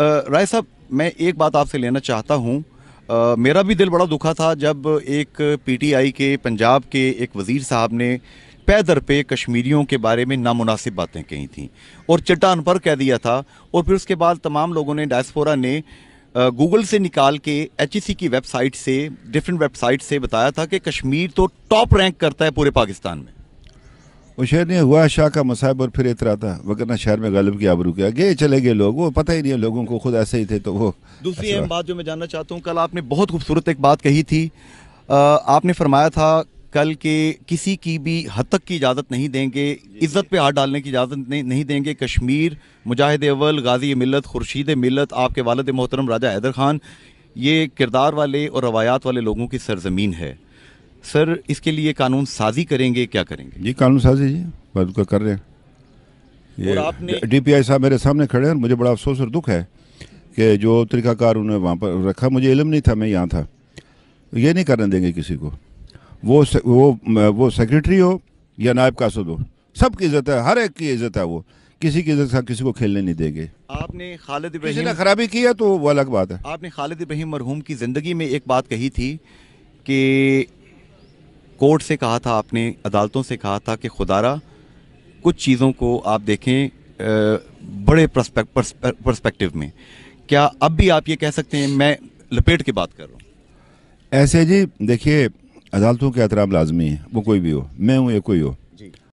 राय साहब मैं एक बात आपसे लेना चाहता हूँ मेरा भी दिल बड़ा दुखा था जब एक पीटीआई के पंजाब के एक वज़ीर साहब ने पैदर पे कश्मीरियों के बारे में नामुनासिब बातें कही थी और चट्टान पर कह दिया था और फिर उसके बाद तमाम लोगों ने डायस्पोरा ने गूगल से निकाल के एच की वेबसाइट से डिफरेंट वेबसाइट से बताया था कि कश्मीर तो टॉप रैंक करता है पूरे पाकिस्तान में वो शहर नहीं हुआ शाह का मसाहब और फिर इतरा था वगरना शहर में गालिब की आबरू किया गए चले गए लोग वो पता ही नहीं है लोगों को खुद ऐसे ही थे तो वो दूसरी अहम बात जो मैं जानना चाहता हूँ कल आपने बहुत खूबसूरत एक बात कही थी आपने फरमाया था कल के किसी की भी हद तक की इजाज़त नहीं देंगे इज़्ज़त पे हाथ डालने की इजाज़त नहीं, देंगे कश्मीर मुजाहिद अवल गाजी मिलत खुर्शीद मिलत आपके वालद मोहतरम राजा हैदर ख़ान ये किरदार वाले और रवायात वाले लोगों की सरजमीन है सर इसके लिए कानून साजी करेंगे क्या करेंगे जी कानून साजी जी बात का कर रहे हैं ये आपने डीपीआई साहब मेरे सामने खड़े हैं मुझे बड़ा अफसोस और दुख है कि जो तरीकाकार उन्होंने वहाँ पर रखा मुझे इलम नहीं था मैं यहाँ था ये नहीं करने देंगे किसी को वो वो वो सेक्रेटरी हो या नायब कासद हो सब की इज्जत है हर एक की इज्जत है वो किसी की इज्जत किसी को खेलने नहीं देंगे आपने खालिद इब्राहिम किसी ने खराबी की है तो वो अलग बात है आपने खालिद इब्राहिम मरहूम की ज़िंदगी में एक बात कही थी कि कोर्ट से कहा था आपने अदालतों से कहा था कि खुदारा कुछ चीज़ों को आप देखें बड़े परस्पेक्टिव में क्या अब भी आप ये कह सकते हैं मैं लपेट के बात कर रहा हूँ ऐसे जी देखिए अदालतों के अतराब लाजमी है वो कोई भी हो मैं हूँ या कोई हो